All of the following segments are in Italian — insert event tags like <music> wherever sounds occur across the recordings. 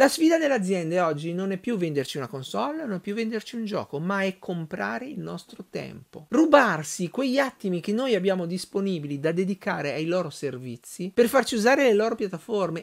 La sfida delle aziende oggi non è più venderci una console, non è più venderci un gioco, ma è comprare il nostro tempo. Rubarsi quegli attimi che noi abbiamo disponibili da dedicare ai loro servizi per farci usare le loro piattaforme.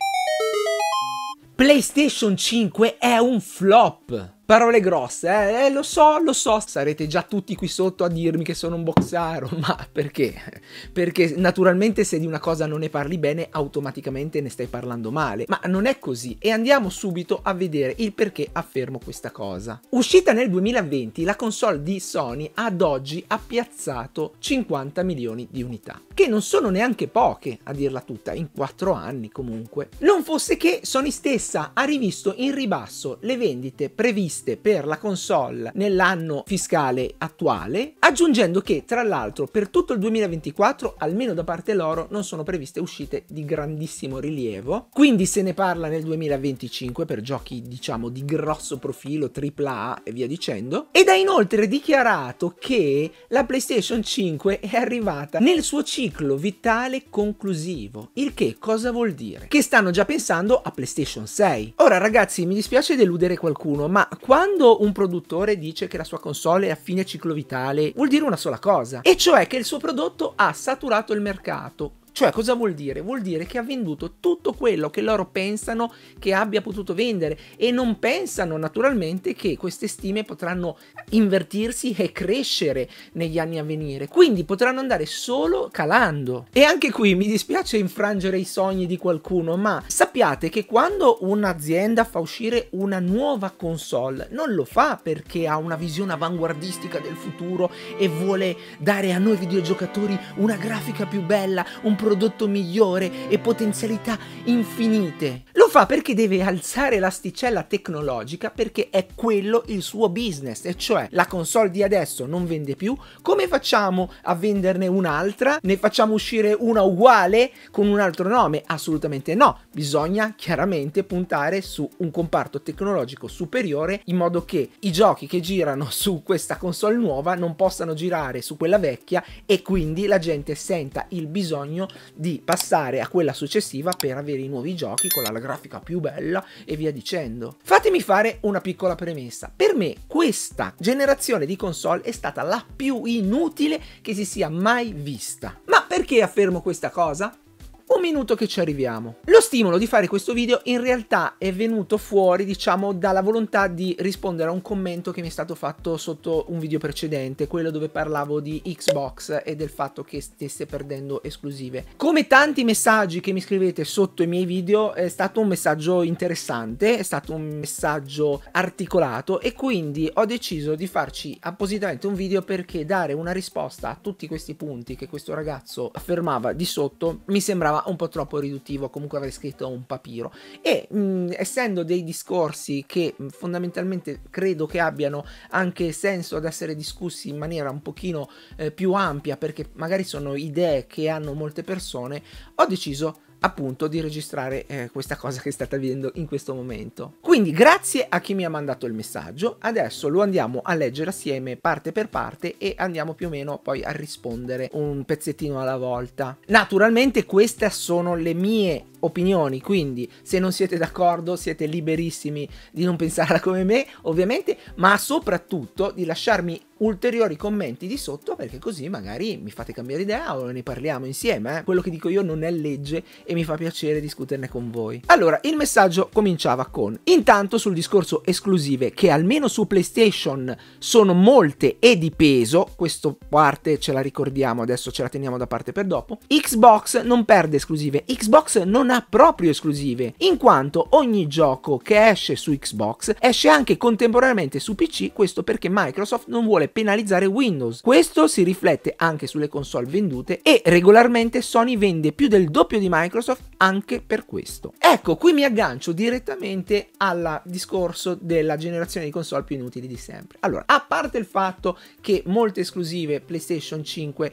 PlayStation 5 è un flop. Parole grosse, eh? eh? lo so, lo so, sarete già tutti qui sotto a dirmi che sono un boxaro, <laughs> ma perché? Perché naturalmente se di una cosa non ne parli bene, automaticamente ne stai parlando male, ma non è così e andiamo subito a vedere il perché affermo questa cosa. Uscita nel 2020, la console di Sony ad oggi ha piazzato 50 milioni di unità, che non sono neanche poche, a dirla tutta, in 4 anni comunque. Non fosse che Sony stessa ha rivisto in ribasso le vendite previste previste per la console nell'anno fiscale attuale, aggiungendo che tra l'altro per tutto il 2024, almeno da parte loro, non sono previste uscite di grandissimo rilievo, quindi se ne parla nel 2025 per giochi diciamo di grosso profilo, AAA e via dicendo, ed ha inoltre dichiarato che la PlayStation 5 è arrivata nel suo ciclo vitale conclusivo, il che cosa vuol dire? Che stanno già pensando a PlayStation 6. Ora ragazzi mi dispiace deludere qualcuno, ma quando un produttore dice che la sua console è a fine ciclo vitale, vuol dire una sola cosa, e cioè che il suo prodotto ha saturato il mercato cioè, cosa vuol dire? Vuol dire che ha venduto tutto quello che loro pensano che abbia potuto vendere e non pensano naturalmente che queste stime potranno invertirsi e crescere negli anni a venire. Quindi potranno andare solo calando. E anche qui mi dispiace infrangere i sogni di qualcuno, ma sappiate che quando un'azienda fa uscire una nuova console, non lo fa perché ha una visione avanguardistica del futuro e vuole dare a noi videogiocatori una grafica più bella, un prodotto prodotto migliore e potenzialità infinite. Lo fa perché deve alzare l'asticella tecnologica perché è quello il suo business, e cioè la console di adesso non vende più, come facciamo a venderne un'altra? Ne facciamo uscire una uguale con un altro nome? Assolutamente no, bisogna chiaramente puntare su un comparto tecnologico superiore in modo che i giochi che girano <laughs> su questa console nuova non possano girare su quella vecchia e quindi la gente senta il bisogno di passare a quella successiva per avere i nuovi giochi con la grafica più bella e via dicendo. Fatemi fare una piccola premessa. Per me questa generazione di console è stata la più inutile che si sia mai vista. Ma perché affermo questa cosa? un minuto che ci arriviamo. Lo stimolo di fare questo video in realtà è venuto fuori, diciamo, dalla volontà di rispondere a un commento che mi è stato fatto sotto un video precedente, quello dove parlavo di Xbox e del fatto che stesse perdendo esclusive. Come tanti messaggi che mi scrivete sotto i miei video, è stato un messaggio interessante, è stato un messaggio articolato e quindi ho deciso di farci appositamente un video perché dare una risposta a tutti questi punti che questo ragazzo affermava di sotto mi sembrava un po' troppo riduttivo, comunque avrei scritto un papiro. E mh, essendo dei discorsi che fondamentalmente credo che abbiano anche senso ad essere discussi in maniera un pochino eh, più ampia, perché magari sono idee che hanno molte persone, ho deciso di appunto di registrare eh, questa cosa che state vedendo in questo momento. Quindi grazie a chi mi ha mandato il messaggio, adesso lo andiamo a leggere assieme parte per parte e andiamo più o meno poi a rispondere un pezzettino alla volta. Naturalmente queste sono le mie opinioni, quindi se non siete d'accordo siete liberissimi di non pensarla come me, ovviamente, ma soprattutto di lasciarmi ulteriori commenti di sotto perché così magari mi fate cambiare idea o ne parliamo insieme. Eh? Quello che dico io non è legge e mi fa piacere discuterne con voi. Allora, il messaggio cominciava con intanto sul discorso esclusive che almeno su PlayStation sono molte e di peso, questa parte ce la ricordiamo, adesso ce la teniamo da parte per dopo. Xbox non perde esclusive, Xbox non ha proprio esclusive, in quanto ogni gioco che esce su Xbox esce anche contemporaneamente su PC, questo perché Microsoft non vuole penalizzare Windows. Questo si riflette anche sulle console vendute e regolarmente Sony vende più del doppio di Microsoft Microsoft anche per questo. Ecco, qui mi aggancio direttamente al discorso della generazione di console più inutili di sempre. Allora, a parte il fatto che molte esclusive PlayStation 5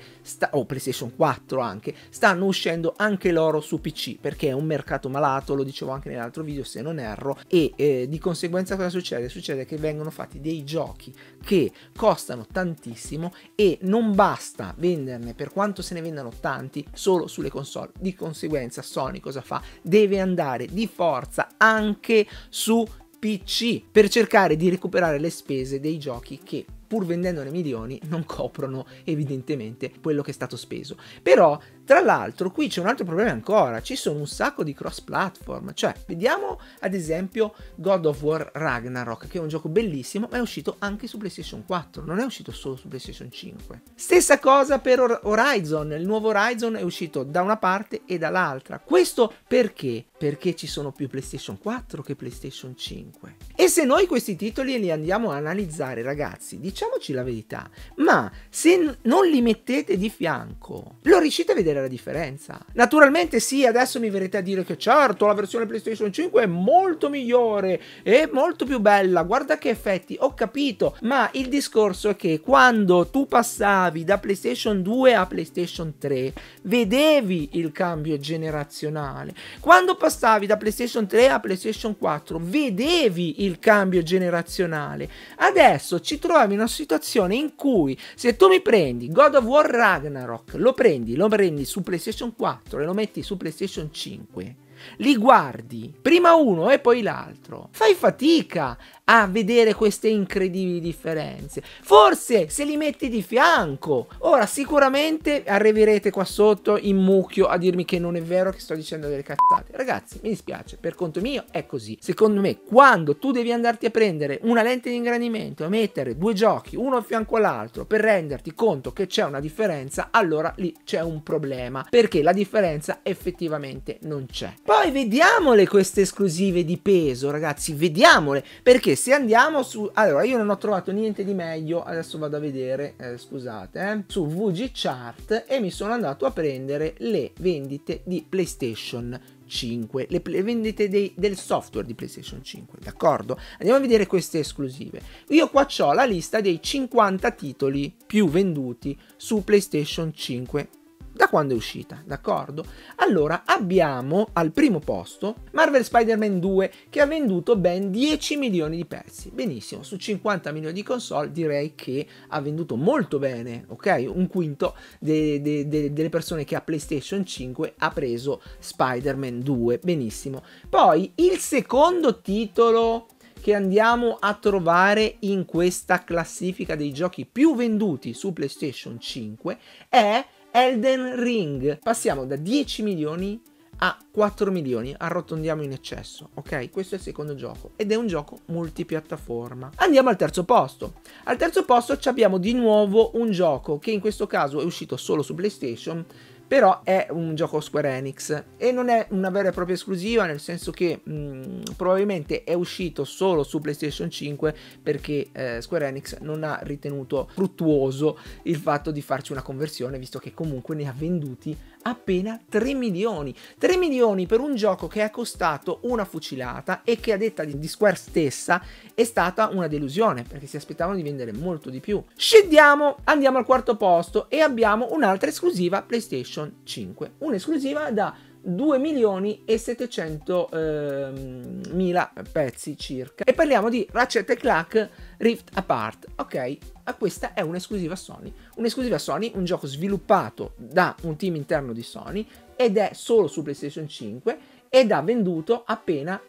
o PlayStation 4 anche stanno uscendo anche loro su PC perché è un mercato malato, lo dicevo anche nell'altro video se non erro, e eh, di conseguenza cosa succede? Succede che vengono fatti dei giochi che costano tantissimo e non basta venderne per quanto se ne vendano tanti solo sulle console. Di conseguenza conferenza Sony cosa fa? Deve andare di forza anche su PC per cercare di recuperare le spese dei giochi che pur vendendone milioni non coprono evidentemente quello che è stato speso. Però tra l'altro, qui c'è un altro problema ancora, ci sono un sacco di cross platform, cioè vediamo ad esempio God of War Ragnarok, che è un gioco bellissimo, ma è uscito anche su PlayStation 4, non è uscito solo su PlayStation 5. Stessa cosa per Horizon, il nuovo Horizon è uscito da una parte e dall'altra. Questo perché? Perché ci sono più PlayStation 4 che PlayStation 5. E se noi questi titoli li andiamo a analizzare, ragazzi, diciamoci la verità, ma se non li mettete di fianco, lo riuscite a vedere vedere la differenza. Naturalmente sì, adesso mi verrete a dire che certo la versione PlayStation 5 è molto migliore è molto più bella, guarda che effetti, ho capito, ma il discorso è che quando tu passavi da PlayStation 2 a PlayStation 3 vedevi il cambio generazionale, quando passavi da PlayStation 3 a PlayStation 4 vedevi il cambio generazionale, adesso ci troviamo in una situazione in cui se tu mi prendi God of War Ragnarok, lo prendi, lo prendi prendi su PlayStation 4 e lo metti su PlayStation 5, li guardi prima uno e poi l'altro. Fai fatica a vedere queste incredibili differenze. Forse se li metti di fianco. Ora sicuramente arriverete qua sotto in mucchio a dirmi che non è vero che sto dicendo delle cazzate. Ragazzi, mi dispiace, per conto mio è così. Secondo me, quando tu devi andarti a prendere una lente di ingrandimento e mettere due giochi uno a fianco all'altro per renderti conto che c'è una differenza, allora lì c'è un problema, perché la differenza effettivamente non c'è. Poi vediamole queste esclusive di peso, ragazzi, vediamole, perché se andiamo su... Allora, io non ho trovato niente di meglio, adesso vado a vedere, eh, scusate, eh, su VG Chart e mi sono andato a prendere le vendite di PlayStation 5, le, le vendite dei, del software di PlayStation 5, d'accordo? Andiamo a vedere queste esclusive. Io qua ho la lista dei 50 titoli più venduti su PlayStation 5 da quando è uscita, d'accordo? Allora abbiamo al primo posto Marvel Spider-Man 2 che ha venduto ben 10 milioni di pezzi. Benissimo, su 50 milioni di console direi che ha venduto molto bene, ok? Un quinto de de de delle persone che ha PlayStation 5 ha preso Spider-Man 2, benissimo. Poi il secondo titolo che andiamo a trovare in questa classifica dei giochi più venduti su PlayStation 5 è Elden Ring. Passiamo da 10 milioni a 4 milioni, arrotondiamo in eccesso, ok? Questo è il secondo gioco ed è un gioco multipiattaforma. Andiamo al terzo posto. Al terzo posto abbiamo di nuovo un gioco che in questo caso è uscito solo su PlayStation, però è un gioco Square Enix e non è una vera e propria esclusiva nel senso che mh, mm, probabilmente è uscito solo su PlayStation 5 perché eh, Square Enix non ha ritenuto fruttuoso il fatto di farci una conversione visto che comunque ne ha venduti appena 3 milioni. 3 milioni per un gioco che è costato una fucilata e che a detta di Square stessa è stata una delusione perché si aspettavano di vendere molto di più. Scendiamo, andiamo al quarto posto e abbiamo un'altra esclusiva PlayStation 5. Un'esclusiva da 2 milioni e 700 eh, mila pezzi circa e parliamo di Ratchet Clack Rift Apart ok Ah, questa è un'esclusiva Sony. Un'esclusiva Sony, un gioco sviluppato da un team interno di Sony ed è solo su PlayStation 5 ed ha venduto appena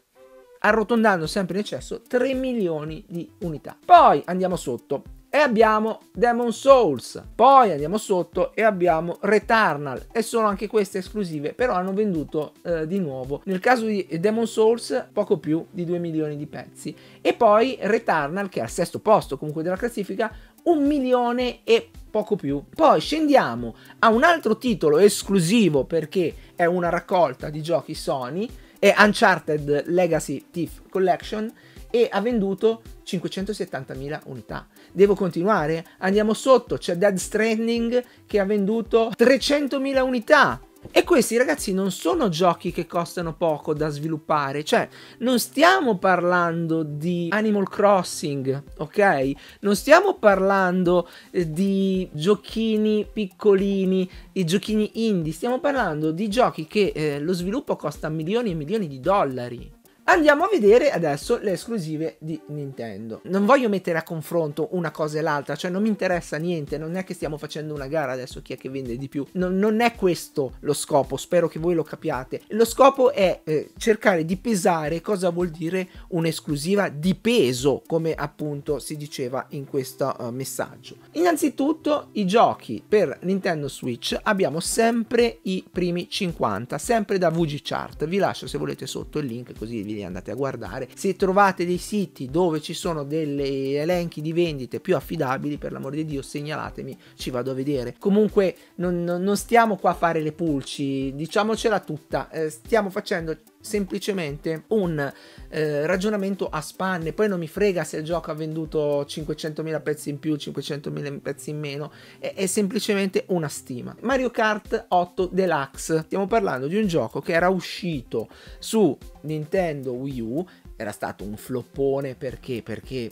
arrotondando sempre in eccesso 3 milioni di unità. Poi andiamo sotto e abbiamo Demon Souls. Poi andiamo sotto e abbiamo Returnal e sono anche queste esclusive, però hanno venduto eh, di nuovo. Nel caso di Demon Souls poco più di 2 milioni di pezzi. E poi Returnal che è al sesto posto comunque della classifica, un milione e poco più. Poi scendiamo a un altro titolo esclusivo perché è una raccolta di giochi Sony, è Uncharted Legacy Thief Collection e ha venduto 570.000 unità devo continuare? Andiamo sotto, c'è Dead Stranding che ha venduto 300.000 unità. E questi ragazzi non sono giochi che costano poco da sviluppare, cioè non stiamo parlando di Animal Crossing, ok? Non stiamo parlando eh, di giochini piccolini, i giochini indie, stiamo parlando di giochi che eh, lo sviluppo costa milioni e milioni di dollari. Andiamo a vedere adesso le esclusive di Nintendo. Non voglio mettere a confronto una cosa e l'altra, cioè non mi interessa niente, non è che stiamo facendo una gara adesso chi è che vende di più. Non, non è questo lo scopo, spero che voi lo capiate. Lo scopo è eh, cercare di pesare cosa vuol dire un'esclusiva di peso, come appunto si diceva in questo uh, messaggio. Innanzitutto i giochi per Nintendo Switch abbiamo sempre i primi 50, sempre da VG Chart. Vi lascio se volete sotto il link così vi li andate a guardare. Se trovate dei siti dove ci sono degli elenchi di vendite più affidabili, per l'amor di Dio segnalatemi, ci vado a vedere. Comunque non, non stiamo qua a fare le pulci, diciamocela tutta, eh, stiamo facendo semplicemente un eh, ragionamento a spanne, poi non mi frega se il gioco ha venduto 500.000 pezzi in più, 500.000 pezzi in meno, è, è semplicemente una stima. Mario Kart 8 Deluxe, stiamo parlando di un gioco che era uscito su Nintendo Wii U era stato un floppone perché? Perché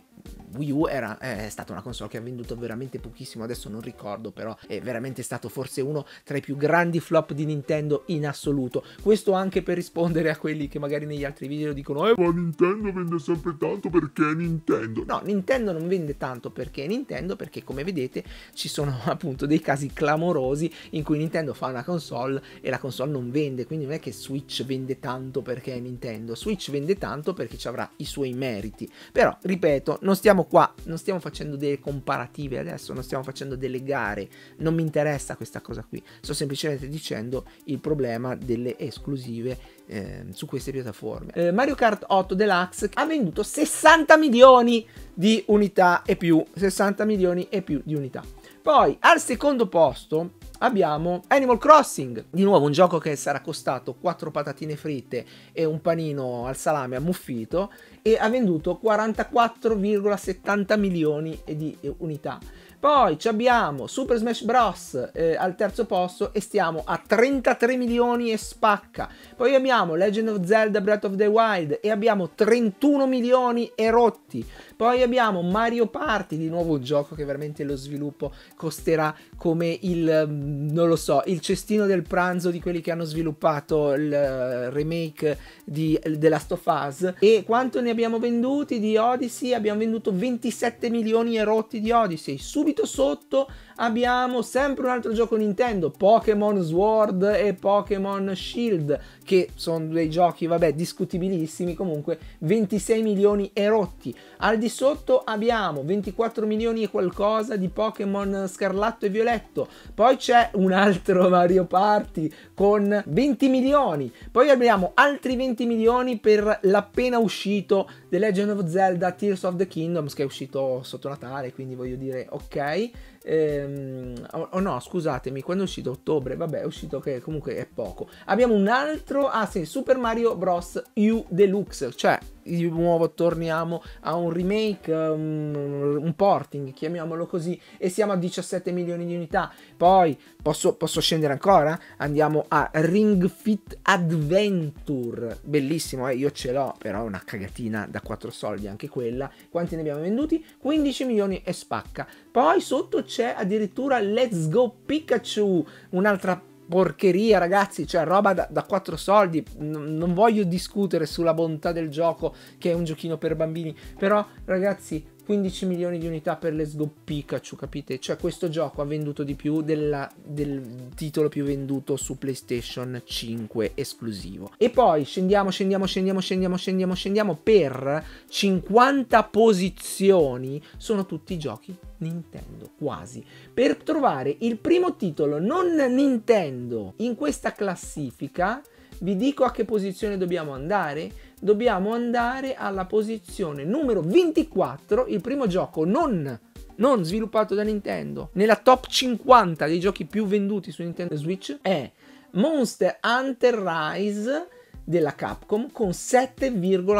Wii U era, eh, è stata una console che ha venduto veramente pochissimo, adesso non ricordo, però è veramente stato forse uno tra i più grandi flop di Nintendo in assoluto. Questo anche per rispondere a quelli che magari negli altri video dicono eh ma Nintendo vende sempre tanto perché è Nintendo. No, Nintendo non vende tanto perché è Nintendo, perché come vedete ci sono <laughs> appunto dei casi clamorosi in cui Nintendo fa una console e la console non vende, quindi non è che Switch vende tanto perché è Nintendo, Switch vende tanto perché ci avrà i suoi meriti. Però, ripeto, non stiamo fermo qua, non stiamo facendo delle comparative adesso, non stiamo facendo delle gare, non mi interessa questa cosa qui, sto semplicemente dicendo il problema delle esclusive eh, su queste piattaforme. Eh, Mario Kart 8 Deluxe ha venduto 60 milioni di unità e più, 60 milioni e più di unità. Poi al secondo posto abbiamo Animal Crossing, di nuovo un gioco che sarà costato 4 patatine fritte e un panino al salame ammuffito e ha venduto 44,70 milioni di eh, unità. Poi abbiamo Super Smash Bros. Eh, al terzo posto e stiamo a 33 milioni e spacca. Poi abbiamo Legend of Zelda Breath of the Wild e abbiamo 31 milioni e rotti. Poi abbiamo Mario Party, di nuovo un gioco che veramente lo sviluppo costerà come il, mm, non lo so, il cestino del pranzo di quelli che hanno sviluppato il eh, remake di The Last of Us. E quanto ne abbiamo venduti di Odyssey? Abbiamo venduto 27 milioni e rotti di Odyssey. Subito sotto abbiamo sempre un altro gioco Nintendo, Pokémon Sword e Pokémon Shield, che sono dei giochi, vabbè, discutibilissimi, comunque 26 milioni e rotti. Al di sotto abbiamo 24 milioni e qualcosa di Pokémon Scarlatto e Violetto. Poi c'è un altro <laughs> Mario Party con 20 milioni. Poi abbiamo altri 20 milioni per l'appena uscito The Legend of Zelda Tears of the Kingdoms che è uscito sotto Natale, quindi voglio dire ok. Ehm, oh, oh, no, scusatemi, quando è uscito ottobre, vabbè, è uscito che comunque è poco. Abbiamo un altro, ah sì, Super Mario Bros. U Deluxe, cioè di nuovo torniamo a un remake, um, un porting, chiamiamolo così, e siamo a 17 milioni di unità. Poi Posso, posso, scendere ancora? Andiamo a Ring Fit Adventure. Bellissimo, eh? io ce l'ho, però è una cagatina da 4 soldi anche quella. Quanti ne abbiamo venduti? 15 milioni e spacca. Poi sotto c'è addirittura Let's Go Pikachu, un'altra porcheria ragazzi, cioè roba da, da 4 soldi, N non voglio discutere sulla bontà del gioco che è un giochino per bambini, però ragazzi 15 milioni di unità per Let's Go Pikachu, capite? Cioè questo gioco ha venduto di più della, del titolo più venduto su PlayStation 5 esclusivo. E poi scendiamo, scendiamo, scendiamo, scendiamo, scendiamo, scendiamo per 50 posizioni. Sono tutti giochi Nintendo, quasi. Per trovare il primo titolo non Nintendo in questa classifica, vi dico a che posizione dobbiamo andare? dobbiamo andare alla posizione numero 24, il primo gioco non, non sviluppato da Nintendo. Nella top 50 dei giochi più venduti su Nintendo Switch è Monster Hunter Rise della Capcom con 7,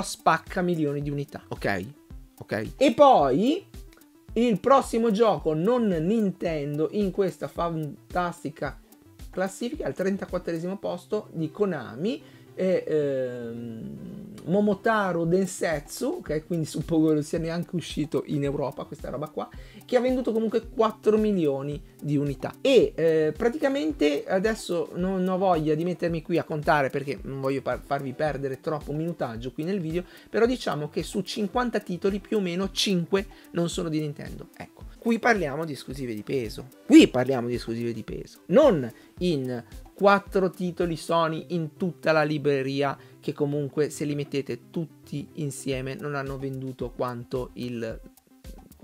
spacca milioni di unità, ok? Ok. E poi il prossimo gioco non Nintendo in questa fantastica classifica al 34 posto di Konami e ehm, Momotaro Densetsu, che okay? quindi suppongo non sia neanche uscito in Europa questa roba qua, che ha venduto comunque 4 milioni di unità. E eh, praticamente adesso non ho voglia di mettermi qui a contare perché non voglio farvi perdere troppo minutaggio qui nel video, però diciamo che su 50 titoli più o meno 5 non sono di Nintendo. Ecco, qui parliamo di esclusive di peso. Qui parliamo di esclusive di peso, non in quattro titoli Sony in tutta la libreria che comunque se li mettete tutti insieme non hanno venduto quanto il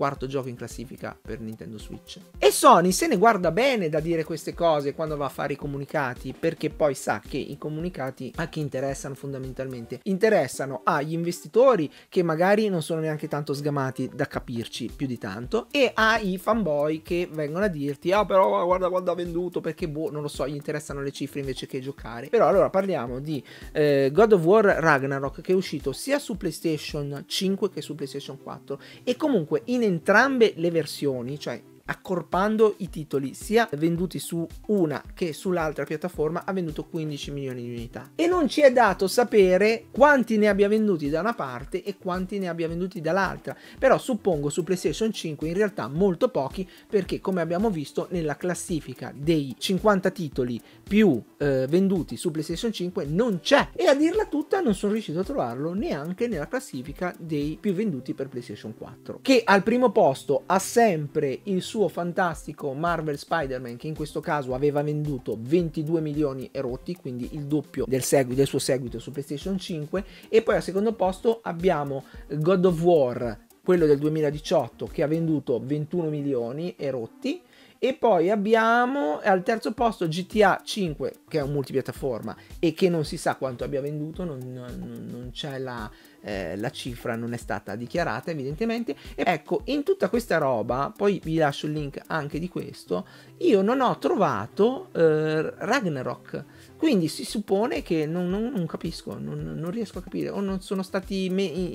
quarto gioco in classifica per Nintendo Switch. E Sony se ne guarda bene da dire queste cose quando va a fare i comunicati, perché poi sa che i comunicati a chi interessano fondamentalmente interessano agli investitori che magari non sono neanche tanto sgamati da capirci più di tanto e ai fanboy che vengono a dirti "Ah, però guarda quando ha venduto perché boh, non lo so, gli interessano le cifre invece che giocare". Però allora parliamo di eh, God of War Ragnarok che è uscito sia su PlayStation 5 che su PlayStation 4 e comunque in entrambe le versioni, cioè accorpando i titoli sia venduti su una che sull'altra piattaforma ha venduto 15 milioni di unità e non ci è dato sapere quanti ne abbia venduti da una parte e quanti ne abbia venduti dall'altra però suppongo su PlayStation 5 in realtà molto pochi perché come abbiamo visto nella classifica dei 50 titoli più eh, venduti su PlayStation 5 non c'è e a dirla tutta non sono riuscito a trovarlo neanche nella classifica dei più venduti per PlayStation 4 che al primo posto ha sempre il suo suo fantastico Marvel Spider-Man che in questo caso aveva venduto 22 milioni e rotti, quindi il doppio del, segu- del suo seguito su PlayStation 5 e poi al secondo posto abbiamo God of War quello del 2018 che ha venduto 21 milioni e rotti e poi abbiamo al terzo posto GTA 5 che è un multipiattaforma e che non si sa quanto abbia venduto, non, non, non c'è la, eh, la cifra non è stata dichiarata evidentemente. E ecco, in tutta questa roba, poi vi lascio il link anche di questo, io non ho trovato eh, Ragnarok. Quindi si suppone che non, non, non capisco, non, non, riesco a capire, o non sono stati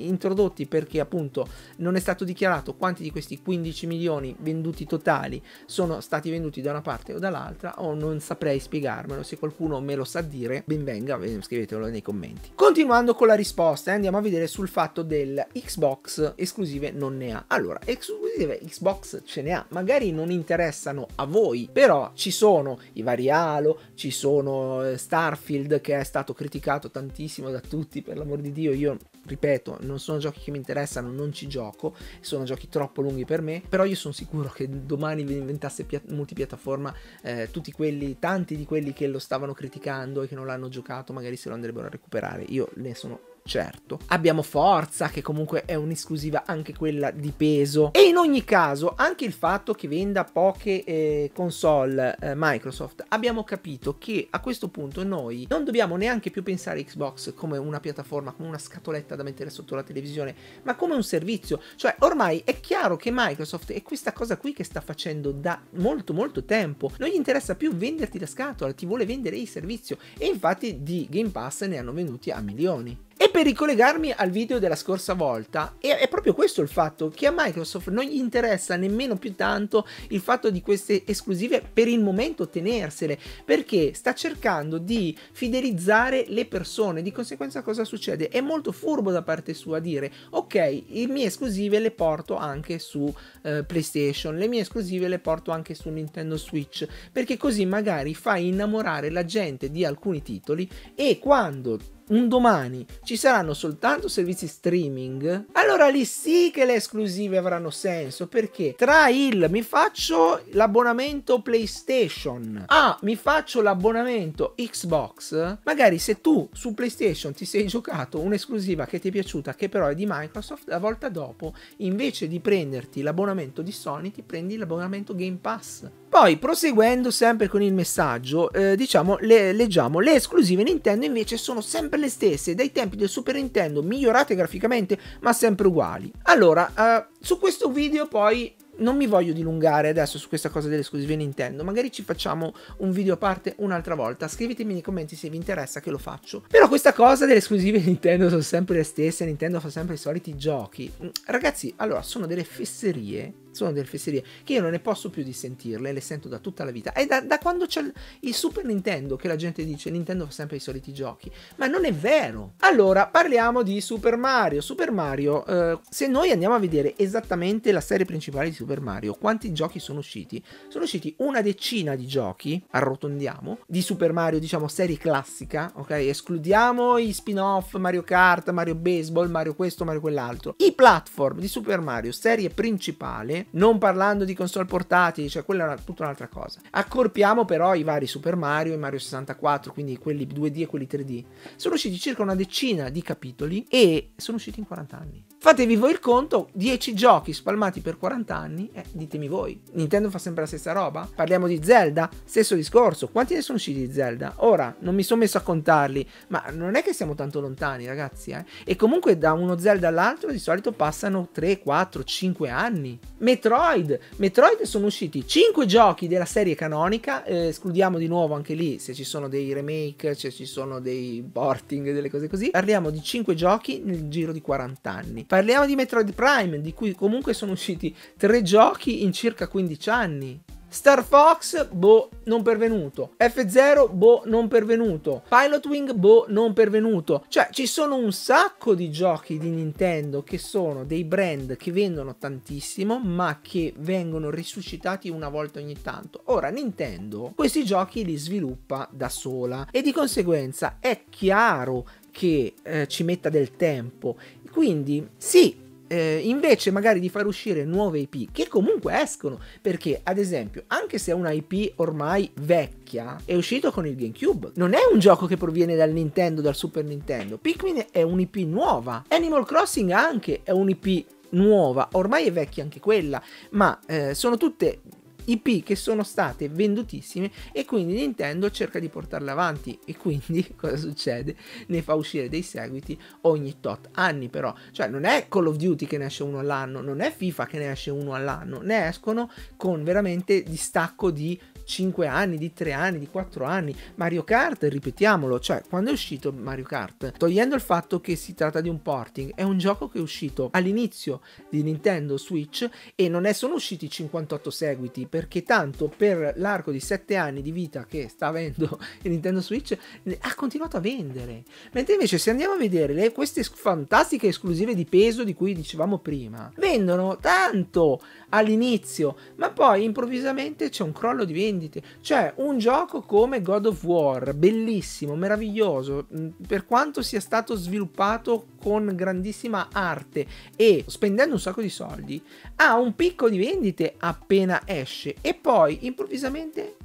introdotti perché appunto non è stato dichiarato quanti di questi 15 milioni venduti totali sono stati venduti da una parte o dall'altra, o non saprei spiegarmelo, se qualcuno me lo sa dire, ben venga, scrivetelo nei commenti. Continuando con la risposta, eh, andiamo a vedere vedere sul fatto del Xbox esclusive non ne ha. Allora, esclusive Xbox ce ne ha, magari non interessano a voi, però ci sono i vari Halo, ci sono eh, Starfield che è stato criticato tantissimo da tutti, per l'amor di Dio, io ripeto, non sono giochi che mi interessano, non ci gioco, sono giochi troppo lunghi per me, però io sono sicuro che domani vi inventasse multipiattaforma eh, tutti quelli, tanti di quelli che lo stavano criticando e che non l'hanno giocato, magari se lo andrebbero a recuperare. Io ne sono certo. Abbiamo Forza, che comunque è un'esclusiva anche quella di peso. E in ogni caso, anche il fatto che venda poche eh, console eh, Microsoft, abbiamo capito che a questo punto noi non dobbiamo neanche più pensare a Xbox come una piattaforma, come una scatoletta da mettere sotto la televisione, ma come un servizio. Cioè, ormai è chiaro che Microsoft è questa cosa qui che sta facendo da molto molto tempo. Non gli interessa più venderti la scatola, ti vuole vendere il servizio. E infatti di Game Pass ne hanno venduti a milioni. E per ricollegarmi al video della scorsa volta, è, proprio questo il fatto che a Microsoft non gli interessa nemmeno più tanto il fatto di queste esclusive per il momento tenersele, perché sta cercando di fidelizzare le persone, di conseguenza cosa succede? È molto furbo da parte sua dire ok, le mie esclusive le porto anche su eh, PlayStation, le mie esclusive le porto anche su Nintendo Switch, perché così magari fa innamorare la gente di alcuni titoli e quando un domani ci saranno soltanto servizi streaming, allora lì sì che le esclusive avranno senso perché tra il mi faccio l'abbonamento PlayStation, a mi faccio l'abbonamento Xbox, magari se tu su PlayStation ti sei giocato un'esclusiva che ti è piaciuta che però è di Microsoft, la volta dopo invece di prenderti l'abbonamento di Sony ti prendi l'abbonamento Game Pass. Poi proseguendo sempre con il messaggio, eh, diciamo le, leggiamo le esclusive Nintendo invece sono sempre sempre le stesse dai tempi del Super Nintendo, migliorate graficamente ma sempre uguali. Allora, uh, su questo video poi non mi voglio dilungare adesso su questa cosa delle esclusive Nintendo, magari ci facciamo un video a parte un'altra volta, scrivetemi nei commenti se vi interessa che lo faccio. Però questa cosa delle esclusive Nintendo sono sempre le stesse, Nintendo fa sempre i soliti giochi. Mm, ragazzi, allora, sono delle fesserie sono delle fesserie che io non ne posso più di sentirle, le sento da tutta la vita. È da, da quando c'è il Super Nintendo che la gente dice Nintendo fa sempre i soliti giochi, ma non è vero. Allora, parliamo di Super Mario. Super Mario, eh, se noi andiamo a vedere esattamente la serie principale di Super Mario, quanti giochi sono usciti? Sono usciti una decina di giochi, arrotondiamo, di Super Mario, diciamo, serie classica, ok? Escludiamo i spin-off, Mario Kart, Mario Baseball, Mario questo, Mario quell'altro. I platform di Super Mario, serie principale, non parlando di console portatili, cioè quella è tutta un'altra cosa. Accorpiamo però i vari Super Mario e Mario 64, quindi quelli 2D e quelli 3D. Sono usciti circa una decina di capitoli e sono usciti in 40 anni. Fatevi voi il conto, 10 giochi spalmati per 40 anni, eh, ditemi voi, Nintendo fa sempre la stessa roba? Parliamo di Zelda, stesso discorso, quanti ne sono usciti di Zelda? Ora, non mi sono messo a contarli, ma non è che siamo tanto lontani ragazzi, eh? E comunque da uno Zelda all'altro di solito passano 3, 4, 5 anni. Metroid, Metroid sono usciti 5 giochi della serie canonica, eh, escludiamo di nuovo anche lì se ci sono dei remake, se ci sono dei porting, delle cose così, parliamo di 5 giochi nel giro di 40 anni Parliamo di Metroid Prime, di cui comunque sono usciti tre giochi in circa 15 anni. Star Fox, boh, non pervenuto. F0, boh, non pervenuto. Pilot Wing, boh, non pervenuto. Cioè, ci sono un sacco di giochi di Nintendo che sono dei brand che vendono tantissimo, ma che vengono risuscitati una volta ogni tanto. Ora, Nintendo questi giochi li sviluppa da sola e di conseguenza è chiaro che eh, ci metta del tempo quindi sì, eh, invece magari di far uscire nuove IP che comunque escono perché ad esempio anche se è una IP ormai vecchia è uscito con il GameCube non è un gioco che proviene dal Nintendo dal Super Nintendo Pikmin è un'IP nuova Animal Crossing anche è un'IP nuova ormai è vecchia anche quella ma eh, sono tutte IP che sono state vendutissime e quindi Nintendo cerca di portarle avanti e quindi <laughs> cosa succede? Ne fa uscire dei seguiti ogni tot anni però, cioè non è Call of Duty che ne esce uno all'anno, non è FIFA che ne esce uno all'anno, ne escono con veramente distacco di 5 anni, di 3 anni, di 4 anni. Mario Kart, ripetiamolo, cioè quando è uscito Mario Kart, togliendo il fatto che si tratta di un porting, è un gioco che è uscito all'inizio di Nintendo Switch e non ne sono usciti 58 seguiti perché tanto per l'arco di 7 anni di vita che sta avendo il Nintendo Switch ha continuato a vendere. Mentre invece se andiamo a vedere le, queste fantastiche esclusive di peso di cui dicevamo prima, vendono tanto all'inizio, ma poi improvvisamente c'è un crollo di vendite. Cioè un gioco come God of War, bellissimo, meraviglioso, mm, per quanto sia stato sviluppato con grandissima arte e spendendo un sacco di soldi, ha un picco di vendite appena esce e poi improvvisamente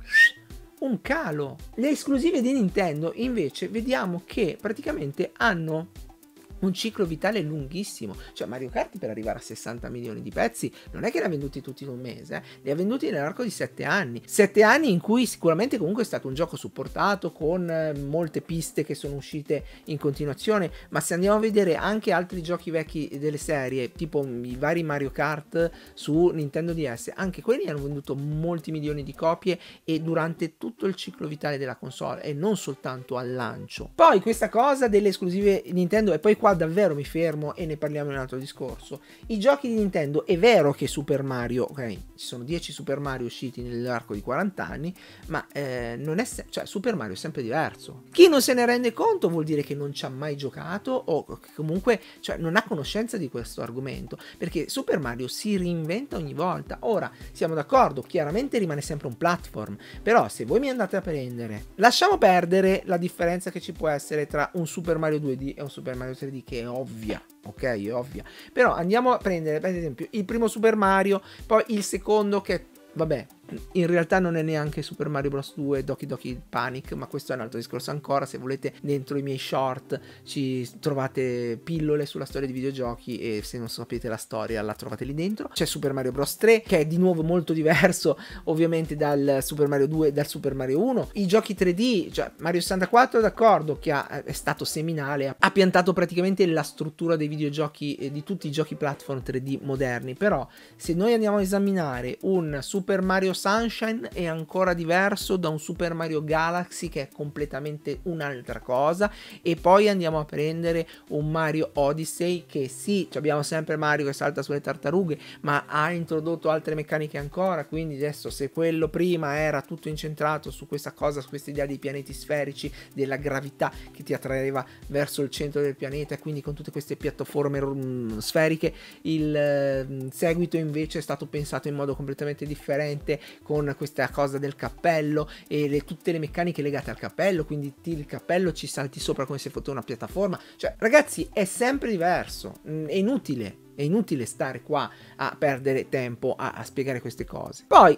un calo. Le esclusive di Nintendo invece vediamo che praticamente hanno un ciclo vitale lunghissimo. Cioè Mario Kart per arrivare a 60 milioni di pezzi non è che li ha venduti tutti in un mese, eh? li ha venduti nell'arco di 7 anni. 7 anni in cui sicuramente comunque è stato un gioco supportato con eh, molte piste che sono uscite in continuazione, ma se andiamo a vedere anche altri giochi vecchi delle serie, tipo i vari Mario Kart su Nintendo DS, anche quelli hanno venduto molti milioni di copie e durante tutto il ciclo vitale della console e non soltanto al lancio. Poi questa cosa delle esclusive Nintendo e poi qua qua davvero mi fermo e ne parliamo in un altro discorso. I giochi di Nintendo, è vero che Super Mario, ok, ci sono 10 Super Mario usciti nell'arco di 40 anni, ma eh, non è se- cioè, Super Mario è sempre diverso. Chi non se ne rende conto vuol dire che non ci ha mai giocato o che comunque cioè, non ha conoscenza di questo argomento, perché Super Mario si reinventa ogni volta. Ora, siamo d'accordo, chiaramente rimane sempre un platform, però se voi mi andate a prendere, lasciamo perdere la differenza che ci può essere tra un Super Mario 2D e un Super Mario 3D dirvi che è ovvia, ok? È ovvia. Però andiamo a prendere, per esempio, il primo Super Mario, poi il secondo che, vabbè, in realtà non è neanche Super Mario Bros 2 Doki Doki Panic, ma questo è un altro discorso ancora, se volete dentro i miei short ci trovate pillole sulla storia di videogiochi e se non sapete la storia la trovate lì dentro. C'è Super Mario Bros 3 che è di nuovo molto diverso ovviamente dal Super Mario 2 e dal Super Mario 1. I giochi 3D, cioè Mario 64 d'accordo che ha, è stato seminale, ha piantato praticamente la struttura dei videogiochi eh, di tutti i giochi platform 3D moderni, però se noi andiamo a esaminare un Super Mario Sunshine è ancora diverso da un Super Mario Galaxy che è completamente un'altra cosa e poi andiamo a prendere un Mario Odyssey che sì, abbiamo sempre Mario che salta sulle tartarughe, ma ha introdotto altre meccaniche ancora, quindi adesso se quello prima era tutto incentrato su questa cosa, su questa idea dei pianeti sferici, della gravità che ti attraeva verso il centro del pianeta, quindi con tutte queste piattaforme mm, sferiche, il mm, seguito invece è stato pensato in modo completamente differente con questa cosa del cappello e le, tutte le meccaniche legate al cappello, quindi tiri il cappello, ci salti sopra come se fosse una piattaforma. Cioè, ragazzi, è sempre diverso, mm, è inutile, è inutile stare qua a perdere tempo a, a spiegare queste cose. Poi,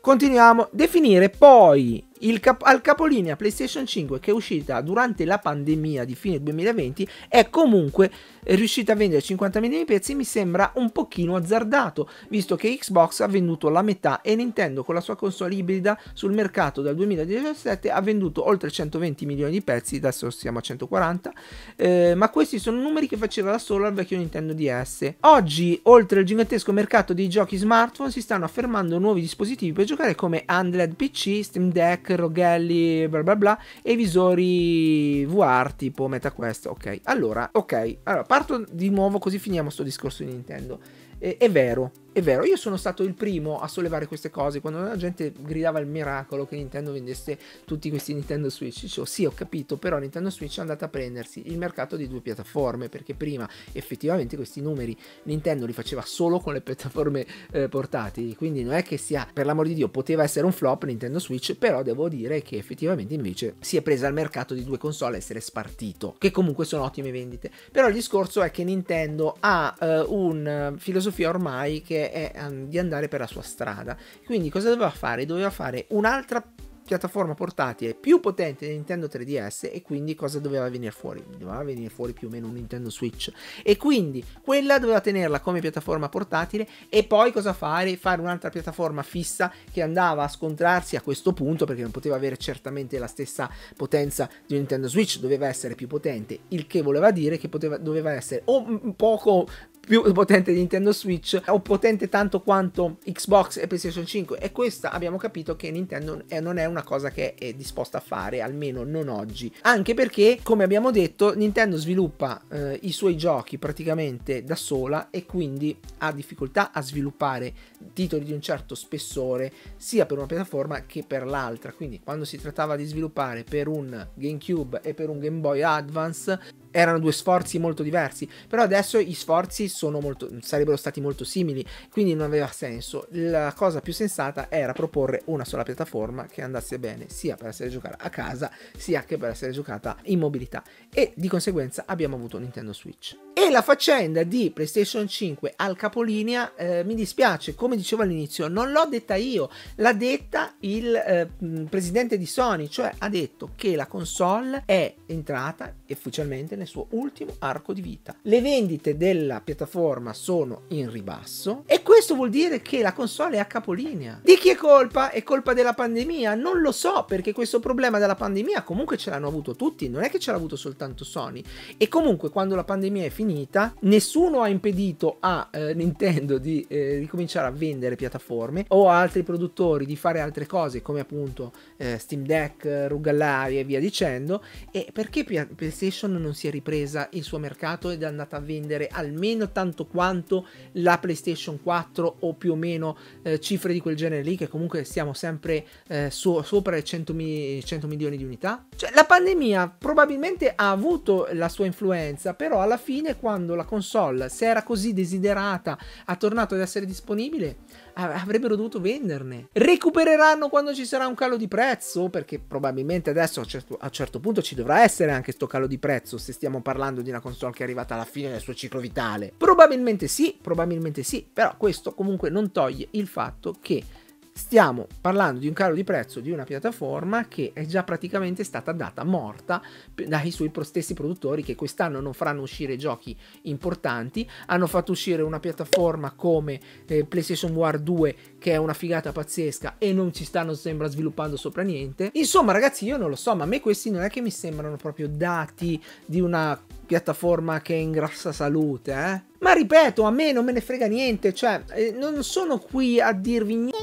continuiamo, definire poi cap- al capolinea PlayStation 5 che è uscita durante la pandemia di fine 2020 è comunque riuscita a vendere 50 milioni di pezzi mi sembra un pochino azzardato, visto che Xbox ha venduto la metà e Nintendo con la sua console ibrida sul mercato dal 2017 ha venduto oltre 120 milioni di pezzi, adesso siamo a 140, eh, ma questi sono numeri che faceva da solo al vecchio Nintendo DS. Oggi, oltre al gigantesco mercato dei giochi smartphone, si stanno affermando nuovi dispositivi per giocare come Android PC, Steam Deck, Roghelli, bla bla bla, e visori VR tipo MetaQuest, ok. Allora, ok, allora parto di nuovo così finiamo sto discorso di Nintendo. E, è vero, è vero, io sono stato il primo a sollevare queste cose quando la gente gridava il miracolo che Nintendo vendesse tutti questi Nintendo Switch. Dicevo, sì, ho capito, però Nintendo Switch è andata a prendersi il mercato di due piattaforme perché prima effettivamente questi numeri Nintendo li faceva solo con le piattaforme eh, portatili. Quindi non è che sia, per l'amor di Dio, poteva essere un flop Nintendo Switch, però devo dire che effettivamente invece si è presa al mercato di due console a essere spartito, che comunque sono ottime vendite. Però il discorso è che Nintendo ha eh, una eh, filosofia ormai che è ehm, di andare per la sua strada. Quindi cosa doveva fare? Doveva fare un'altra piattaforma portatile più potente di Nintendo 3DS e quindi cosa doveva venire fuori? Doveva venire fuori più o meno un Nintendo Switch e quindi quella doveva tenerla come piattaforma portatile e poi cosa fare? Fare un'altra piattaforma fissa che andava a scontrarsi a questo punto perché non poteva avere certamente la stessa potenza di un Nintendo Switch, doveva essere più potente, il che voleva dire che poteva, doveva essere o poco più <laughs> potente Nintendo Switch o potente tanto quanto Xbox e PlayStation 5 e questa abbiamo capito che Nintendo non è una cosa che è disposta a fare almeno non oggi anche perché come abbiamo detto Nintendo sviluppa eh, i suoi giochi praticamente da sola e quindi ha difficoltà a sviluppare titoli di un certo spessore sia per una piattaforma che per l'altra quindi quando si trattava di sviluppare per un GameCube e per un Game Boy Advance erano due sforzi molto diversi, però adesso gli sforzi molto, sarebbero stati molto simili, quindi non aveva senso. La cosa più sensata era proporre una sola piattaforma che andasse bene sia per essere giocata a casa, sia che per essere giocata in mobilità e di conseguenza abbiamo avuto Nintendo Switch. E la faccenda di PlayStation 5 al capolinea, eh, mi dispiace, come dicevo all'inizio, non l'ho detta io, l'ha detta il eh, presidente di Sony, cioè ha detto che la console è entrata ufficialmente nel suo ultimo arco di vita. Le vendite della piattaforma sono in ribasso e questo vuol dire che la console è a capolinea. Di chi è colpa? È colpa della pandemia? Non lo so perché questo problema della pandemia comunque ce l'hanno avuto tutti, non è che ce l'ha avuto soltanto Sony e comunque quando la pandemia è finita nessuno ha impedito a eh, Nintendo di eh, ricominciare a vendere piattaforme o a altri produttori di fare altre cose come appunto eh, Steam Deck, Rugallari e via dicendo e perché PlayStation non si è ripresa il suo mercato ed è andata a vendere almeno tanto quanto la PlayStation 4 o più o meno eh, cifre di quel genere lì, che comunque siamo sempre eh, so- sopra i 100, mi- 100 milioni di unità. Cioè, la pandemia probabilmente ha avuto la sua influenza, però alla fine quando la console, se era così desiderata, ha tornato ad essere disponibile, avrebbero dovuto venderne. Recupereranno quando ci sarà un calo di prezzo, perché probabilmente adesso a, certo, a un certo punto ci dovrà essere anche sto calo di prezzo, se stiamo parlando di una console che è arrivata alla fine del suo ciclo vitale. Probabilmente sì, probabilmente sì, però questo comunque non toglie il fatto che Stiamo parlando di un calo di prezzo di una piattaforma che è già praticamente stata data morta dai suoi stessi produttori che quest'anno non faranno uscire giochi importanti, hanno fatto uscire una piattaforma come eh, PlayStation War 2 che è una figata pazzesca e non ci stanno sembra sviluppando sopra niente. Insomma ragazzi io non lo so ma a me questi non è che mi sembrano proprio dati di una piattaforma che è in grassa salute eh? Ma ripeto, a me non me ne frega niente, cioè, eh, non sono qui a dirvi niente.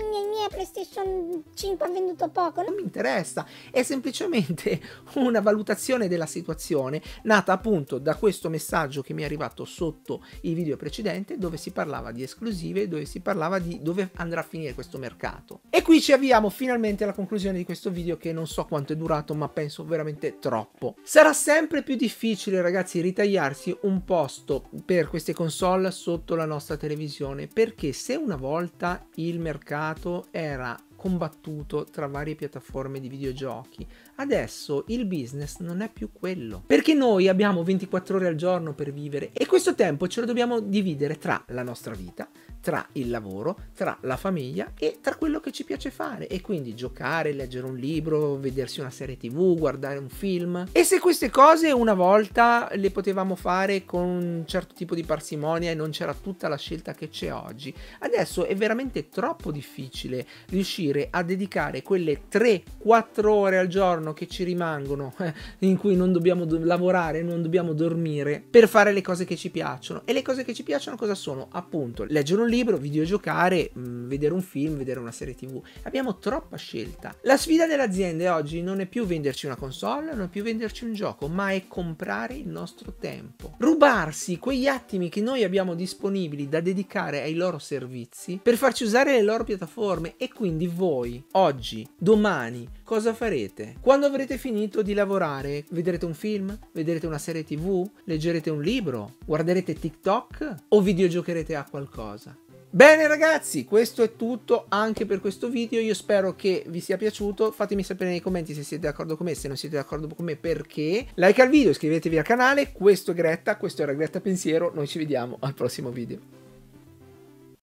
PlayStation 5 ha venduto poco. Non mi interessa, è semplicemente <laughs> una valutazione della situazione nata appunto da questo messaggio che mi è arrivato sotto il video precedente dove si parlava di esclusive, dove si parlava di dove andrà a finire questo mercato. E qui ci avviamo finalmente alla conclusione di questo video che non so quanto è durato ma penso veramente troppo. Sarà sempre più difficile ragazzi ritagliarsi un posto per queste console console sotto la nostra televisione perché se una volta il mercato era combattuto tra varie piattaforme di videogiochi. Adesso il business non è più quello. Perché noi abbiamo 24 ore al giorno per vivere e questo tempo ce lo dobbiamo dividere tra la nostra vita, tra il lavoro, tra la famiglia e tra quello che ci piace fare. E quindi giocare, leggere un libro, vedersi una serie tv, guardare un film. E se queste cose una volta le potevamo fare con un certo tipo di parsimonia e non c'era tutta la scelta che c'è oggi, adesso è veramente troppo difficile riuscire riuscire a dedicare quelle 3-4 ore al giorno che ci rimangono, eh, in cui non dobbiamo do lavorare, non dobbiamo dormire, per fare le cose che ci piacciono. E le cose che ci piacciono cosa sono? Appunto, leggere un libro, videogiocare, mh, mm, vedere un film, vedere una serie tv. Abbiamo troppa scelta. La sfida delle aziende oggi non è più venderci una console, non è più venderci un gioco, ma è comprare il nostro tempo. Rubarsi quegli attimi che noi abbiamo disponibili da dedicare ai loro servizi per farci usare le loro piattaforme e quindi voi oggi, domani, cosa farete? Quando avrete finito di lavorare, vedrete un film, vedrete una serie tv, leggerete un libro, guarderete TikTok o videogiocherete a qualcosa? Bene ragazzi, questo è tutto anche per questo video, io spero che vi sia piaciuto, fatemi sapere nei commenti se siete d'accordo con me, se non siete d'accordo con me perché, like al video, iscrivetevi al canale, questo è Gretta, questo era Gretta Pensiero, noi ci vediamo al prossimo video.